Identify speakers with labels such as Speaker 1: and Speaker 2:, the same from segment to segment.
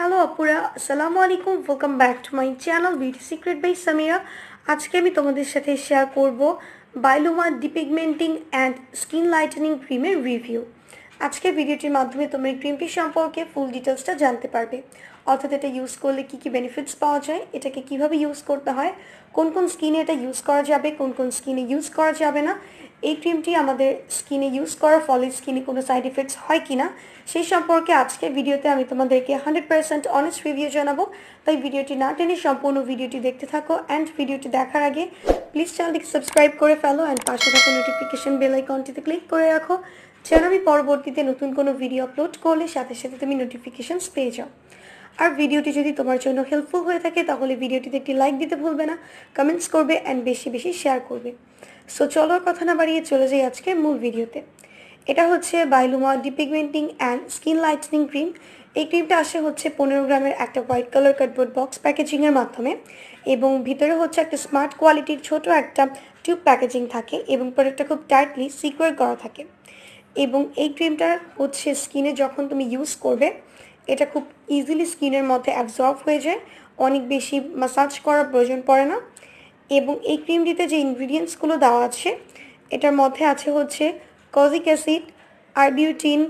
Speaker 1: hello আপুরা আসসালামু আলাইকুম welcome back to my channel beauty secret by Samira আজকে আমি তোমাদের সাথে শেয়ার করব বাইলোমা ডিপিগমেন্টিং অ্যান্ড স্কিন লাইটেনিং ক্রিমের রিভিউ আজকে ভিডিওটির মাধ্যমে তোমার এই ক্রিমটি সম্পর্কে ফুল ডিটেলসটা জানতে পারবে অর্থাৎ এটা ইউজ করলে কী কী বেনিফিটস পাওয়া যায় এটাকে কীভাবে ইউজ করতে হয় কোন কোন স্কিনে এটা ইউজ করা যাবে কোন কোন স্কিনে ইউজ করা যাবে না এই ক্রিমটি আমাদের স্কিনে ইউজ করার ফলে স্কিনে কোনো সাইড এফেক্টস হয় কি না সেই সম্পর্কে আজকে ভিডিওতে আমি তোমাদেরকে হান্ড্রেড পার্সেন্ট অনেস্ট রিভিউ জানাবো তাই ভিডিওটি না টেনে সম্পূর্ণ ভিডিওটি দেখতে থাকো অ্যান্ড ভিডিওটি দেখার আগে প্লিজ চ্যানেলটিকে সাবস্ক্রাইব করে ফেলো অ্যান্ড পাশে থাকা নোটিফিকেশান বেল আইকনটিতে ক্লিক করে রাখো যেন আমি পরবর্তীতে নতুন কোনো ভিডিও আপলোড করলে সাথে সাথে তুমি নোটিফিকেশানস পেয়ে যাও আর ভিডিওটি যদি তোমার জন্য হেল্পফুল হয়ে থাকে তাহলে ভিডিওটিতে একটি লাইক দিতে ভুলবে না কমেন্টস করবে অ্যান্ড বেশি বেশি শেয়ার করবে সো চলো কথা না বাড়িয়ে চলে যাই আজকে মূল ভিডিওতে এটা হচ্ছে বাইলুমা depigmenting and skin lightening cream এই ক্রিমটা আসে হচ্ছে পনেরো গ্রামের একটা হোয়াইট কালার কার্ডবোর্ড বক্স প্যাকেজিংয়ের মাধ্যমে এবং ভিতরে হচ্ছে একটা স্মার্ট কোয়ালিটির ছোট একটা টিউব প্যাকেজিং থাকে এবং প্রোডাক্টটা খুব টাইটলি সিকিউর করা থাকে এবং এই ক্রিমটা হচ্ছে স্কিনে যখন তুমি ইউজ করবে এটা খুব ইজিলি স্কিনের মধ্যে অ্যাবজর্ব হয়ে যায় অনেক বেশি মাসাজ করার প্রয়োজন পড়ে না এবং এই ক্রিমটিতে যে ইনগ্রিডিয়েন্টসগুলো দেওয়া আছে এটার মধ্যে আছে হচ্ছে কজিক অ্যাসিড আরবিউটিন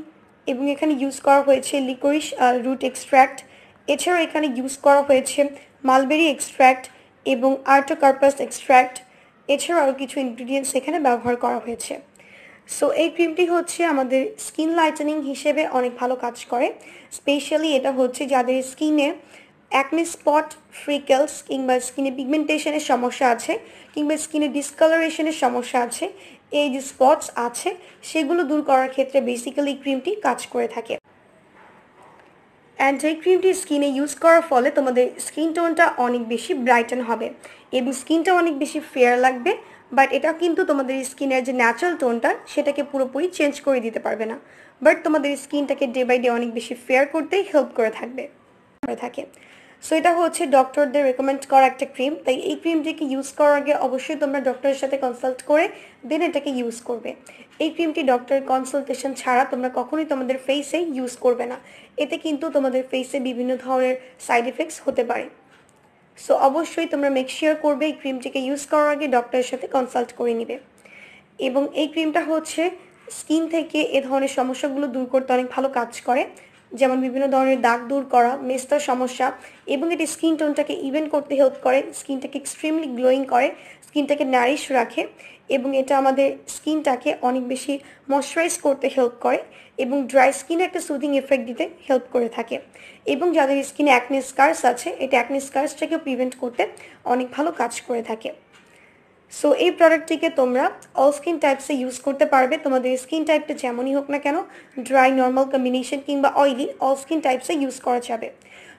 Speaker 1: এবং এখানে ইউজ করা হয়েছে লিকোরিশ রুট এক্সট্র্যাক্ট এছাড়াও এখানে ইউজ করা হয়েছে মালবেরি এক্সট্র্যাক্ট এবং আর্টোকার্পাস এক্সট্র্যাক্ট এছাড়াও আরও কিছু ইনগ্রিডিয়েন্টস এখানে ব্যবহার করা হয়েছে সো এই ক্রিমটি হচ্ছে আমাদের স্কিন লাইটেনিং হিসেবে অনেক ভালো কাজ করে স্পেশালি এটা হচ্ছে যাদের স্কিনে অ্যাকনি স্পট ফ্রিকেলস কিংবা স্কিনে পিগমেন্টেশনের সমস্যা আছে কিংবা স্কিনে ডিসকালারেশনের সমস্যা আছে এই যে স্পটস আছে সেগুলো দূর করার ক্ষেত্রে বেসিক্যালি ক্রিমটি কাজ করে থাকে অ্যান্ড এই ক্রিমটি স্কিনে ইউজ করার ফলে তোমাদের স্কিন টোনটা অনেক বেশি ব্রাইটন হবে এবং স্কিনটা অনেক বেশি ফেয়ার লাগবে বাট এটা কিন্তু তোমাদের স্কিনের যে ন্যাচারাল টোনটা সেটাকে পুরোপুরি চেঞ্জ করে দিতে পারবে না বাট তোমাদের স্কিনটাকে ডে বাই ডে অনেক বেশি ফেয়ার করতে হেল্প করে থাকবে করে থাকে সো এটা হচ্ছে ডক্টরদের রেকমেন্ড করা একটা ক্রিম তাই এই ক্রিমটিকে ইউজ করার আগে অবশ্যই তোমরা ডক্টরের সাথে কনসাল্ট করে দেন এটাকে ইউজ করবে এই ক্রিমটি ডক্টরের কনসালটেশন ছাড়া তোমরা কখনোই তোমাদের ফেসে ইউজ করবে না এতে কিন্তু তোমাদের ফেসে বিভিন্ন ধরনের সাইড এফেক্টস হতে পারে সো অবশ্যই তোমরা মেকশিওর করবে এই ক্রিমটিকে ইউজ করার আগে ডক্টরের সাথে কনসাল্ট করে নিবে এবং এই ক্রিমটা হচ্ছে স্কিন থেকে এ ধরনের সমস্যাগুলো দূর করতে অনেক ভালো কাজ করে যেমন বিভিন্ন ধরনের দাগ দূর করা মেস্তার সমস্যা এবং এটি স্কিন টোনটাকে ইভেন করতে হেল্প করে স্কিনটাকে এক্সট্রিমলি গ্লোয়িং করে স্কিনটাকে নারিশ রাখে এবং এটা আমাদের স্কিনটাকে অনেক বেশি ময়শ্চারাইজ করতে হেল্প করে এবং ড্রাই স্কিনে একটা সুদিং এফেক্ট দিতে হেল্প করে থাকে এবং যাদের স্কিনে অ্যাকনে স্কার্স আছে এটা অ্যাকনে স্কার্সটাকে প্রিভেন্ট করতে অনেক ভালো কাজ করে থাকে সো এই প্রোডাক্টটিকে তোমরা অল স্কিন টাইপসে ইউজ করতে পারবে তোমাদের স্কিন টাইপটা যেমনই হোক না কেন ড্রাই নর্মাল কম্বিনেশন কিংবা অয়েলি অল স্কিন টাইপসে ইউজ করা যাবে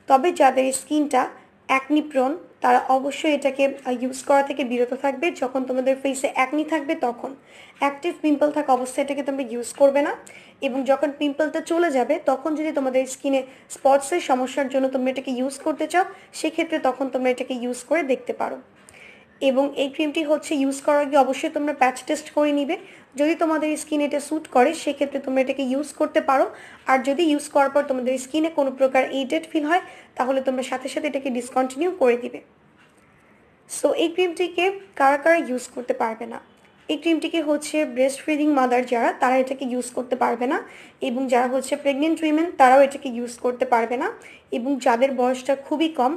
Speaker 1: তবে যাদের স্কিনটা অ্যাকনি প্রোন তারা অবশ্যই এটাকে ইউজ করা থেকে বিরত থাকবে যখন তোমাদের ফেসে অ্যাকনি থাকবে তখন অ্যাক্টিভ পিম্পল থাকা অবস্থায় এটাকে তোমরা ইউজ করবে না এবং যখন পিম্পলটা চলে যাবে তখন যদি তোমাদের স্কিনে স্পটসের সমস্যার জন্য তোমরা এটাকে ইউজ করতে চাও সেক্ষেত্রে তখন তোমরা এটাকে ইউজ করে দেখতে পারো এবং এই ক্রিমটি হচ্ছে ইউজ করার আগে অবশ্যই তোমরা প্যাচ টেস্ট করে নিবে যদি তোমাদের স্কিন এটা স্যুট করে সেক্ষেত্রে তোমরা এটাকে ইউজ করতে পারো আর যদি ইউজ করার পর তোমাদের স্কিনে কোনো প্রকার এইটেড ফিল হয় তাহলে তোমরা সাথে সাথে এটাকে ডিসকন্টিনিউ করে দিবে সো এই ক্রিমটিকে কারা কারা ইউজ করতে পারবে না এই ক্রিমটিকে হচ্ছে ব্রেস্ট ফিডিং মাদার যারা তারা এটাকে ইউজ করতে পারবে না এবং যারা হচ্ছে প্রেগনেন্ট উইমেন তারাও এটাকে ইউজ করতে পারবে না এবং যাদের বয়সটা খুবই কম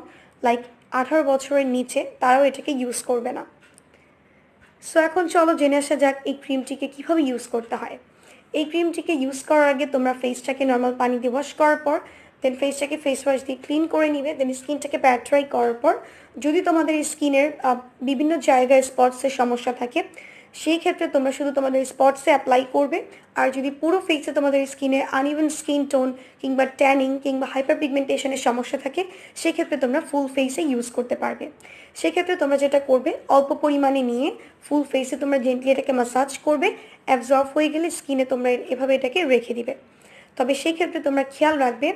Speaker 1: লাইক আঠারো বছরের নিচে তারাও এটাকে ইউজ করবে না সো এখন চলো জেনে আসা যাক এই ক্রিমটিকে কীভাবে ইউজ করতে হয় এই ক্রিমটিকে ইউজ করার আগে তোমরা ফেসটাকে নর্মাল পানি দিয়ে ওয়াশ করার পর দেন ফেসটাকে ফেস ওয়াশ দিয়ে ক্লিন করে নিবে দেন স্কিনটাকে প্যাট ড্রাই করার পর যদি তোমাদের স্কিনের বিভিন্ন জায়গায় স্পটসের সমস্যা থাকে সেই ক্ষেত্রে তোমরা শুধু তোমাদের স্পটসে অ্যাপ্লাই করবে আর যদি পুরো ফেসে তোমাদের স্কিনে আনইভেন স্কিন টোন কিংবা ট্যানিং কিংবা হাইপার পিগমেন্টেশনের সমস্যা থাকে সেক্ষেত্রে তোমরা ফুল ফেসে ইউজ করতে পারবে সেক্ষেত্রে তোমরা যেটা করবে অল্প পরিমাণে নিয়ে ফুল ফেসে তোমরা জেন্টলি এটাকে মাসাজ করবে অ্যাবজর্ব হয়ে গেলে স্কিনে তোমরা এভাবে এটাকে রেখে দিবে তবে সেই ক্ষেত্রে তোমরা খেয়াল রাখবে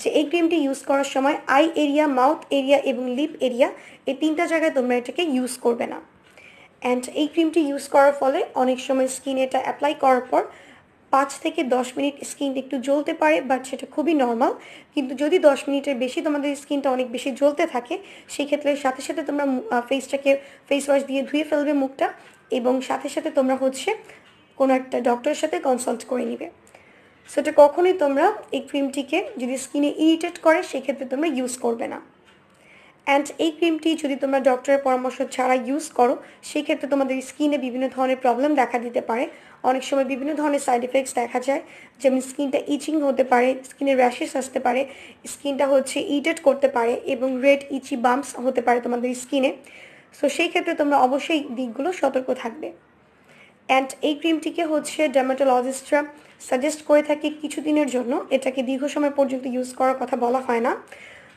Speaker 1: যে এই ক্রিমটি ইউজ করার সময় আই এরিয়া মাউথ এরিয়া এবং লিপ এরিয়া এই তিনটা জায়গায় তোমরা এটাকে ইউজ করবে না অ্যান্ড এই ক্রিমটি ইউজ করার ফলে অনেক সময় স্কিন এটা অ্যাপ্লাই করার পর পাঁচ থেকে দশ মিনিট স্কিন একটু জ্বলতে পারে বাট সেটা খুবই নর্মাল কিন্তু যদি দশ মিনিটের বেশি তোমাদের স্কিনটা অনেক বেশি জ্বলতে থাকে সেই ক্ষেত্রে সাথে সাথে তোমরা ফেসটাকে ফেস ওয়াশ দিয়ে ধুয়ে ফেলবে মুখটা এবং সাথে সাথে তোমরা হচ্ছে কোনো একটা ডক্টরের সাথে কনসাল্ট করে নিবে সেটা কখনোই তোমরা এই ক্রিমটিকে যদি স্কিনে ইরিটেট করে সেক্ষেত্রে তোমরা ইউজ করবে না অ্যান্ড এই ক্রিমটি যদি তোমরা ডক্টরের পরামর্শ ছাড়া ইউজ করো সেই ক্ষেত্রে তোমাদের স্কিনে বিভিন্ন ধরনের প্রবলেম দেখা দিতে পারে অনেক সময় বিভিন্ন ধরনের সাইড এফেক্টস দেখা যায় যেমন স্কিনটা ইচিং হতে পারে স্কিনের র্যাশেস আসতে পারে স্কিনটা হচ্ছে ইরিটেট করতে পারে এবং রেড ইচি বাম্পস হতে পারে তোমাদের স্কিনে সো সেই ক্ষেত্রে তোমরা অবশ্যই দিকগুলো সতর্ক থাকবে অ্যান্ড এই ক্রিমটিকে হচ্ছে ডার্মাটোলজিস্টরা সাজেস্ট করে থাকে কিছুদিনের জন্য এটাকে দীর্ঘ সময় পর্যন্ত ইউজ করার কথা বলা হয় না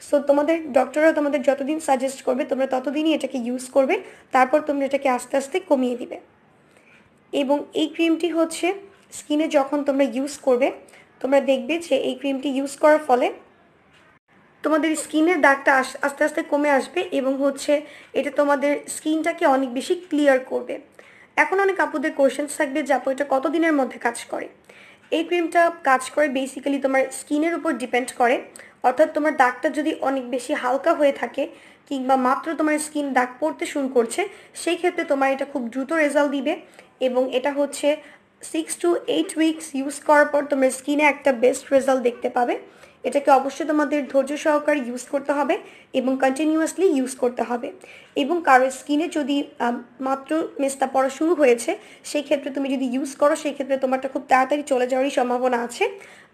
Speaker 1: সো তোমাদের ডক্টররা তোমাদের যতদিন সাজেস্ট করবে তোমরা ততদিনই এটাকে ইউজ করবে তারপর তোমরা এটাকে আস্তে আস্তে কমিয়ে দিবে এবং এই ক্রিমটি হচ্ছে স্কিনে যখন তোমরা ইউজ করবে তোমরা দেখবে যে এই ক্রিমটি ইউজ করার ফলে তোমাদের স্কিনের দাগটা আস্তে আস্তে কমে আসবে এবং হচ্ছে এটা তোমাদের স্কিনটাকে অনেক বেশি ক্লিয়ার করবে এখন অনেক আপুদের কোয়েশনস থাকবে যে আপু এটা কতদিনের মধ্যে কাজ করে এই ক্রিমটা কাজ করে বেসিক্যালি তোমার স্কিনের উপর ডিপেন্ড করে অর্থাৎ তোমার দাগটা যদি অনেক বেশি হালকা হয়ে থাকে কিংবা মাত্র তোমার স্কিন দাগ পড়তে শুরু করছে সেই ক্ষেত্রে তোমার এটা খুব দ্রুত রেজাল্ট দিবে এবং এটা হচ্ছে six to eight weeks use করার পর তোমার স্কিনে একটা বেস্ট রেজাল্ট দেখতে পাবে এটাকে অবশ্যই তোমাদের ধৈর্য সহকারে ইউজ করতে হবে এবং কন্টিনিউয়াসলি ইউজ করতে হবে এবং কারোর স্কিনে যদি মাত্র মেস্তা পড়া শুরু হয়েছে সেই ক্ষেত্রে তুমি যদি ইউজ করো সেই ক্ষেত্রে তোমারটা খুব তাড়াতাড়ি চলে যাওয়ারই সম্ভাবনা আছে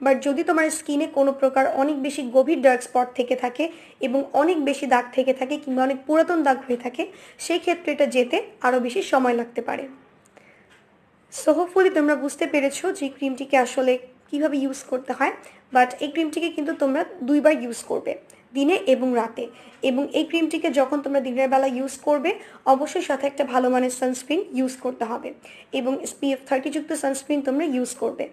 Speaker 1: বাট যদি তোমার স্কিনে কোনো প্রকার অনেক বেশি গভীর ডার্ক স্পট থেকে থাকে এবং অনেক বেশি দাগ থেকে থাকে কিংবা অনেক পুরাতন দাগ হয়ে থাকে সেই ক্ষেত্রে এটা যেতে আরও বেশি সময় লাগতে পারে সো হোপফুলি তোমরা বুঝতে পেরেছো যে ক্রিমটিকে আসলে কিভাবে ইউজ করতে হয় বাট এই ক্রিমটিকে কিন্তু তোমরা দুইবার ইউজ করবে দিনে এবং রাতে এবং এই ক্রিমটিকে যখন তোমরা দিনের বেলা ইউজ করবে অবশ্যই সাথে একটা ভালো মানের সানস্ক্রিন ইউজ করতে হবে এবং এসপিএফ থার্টিযুক্ত সানস্ক্রিন তোমরা ইউজ করবে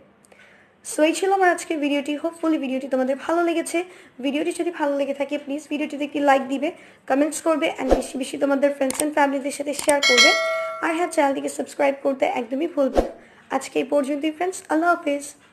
Speaker 1: সো এই ছিল আমার আজকের ভিডিওটি হোপফুলি ভিডিওটি তোমাদের ভালো লেগেছে ভিডিওটি যদি ভালো লেগে থাকে প্লিজ ভিডিওটিতে একটি লাইক দিবে কমেন্টস করবে অ্যান্ড বেশি বেশি তোমাদের ফ্রেন্ডস অ্যান্ড ফ্যামিলিদের সাথে শেয়ার করবে আর হ্যাঁ চ্যানেলটিকে সাবস্ক্রাইব করতে একদমই ভুলবে আজকে এই পর্যন্তই ফ্রেন্ডস আল্লাহ হাফিজ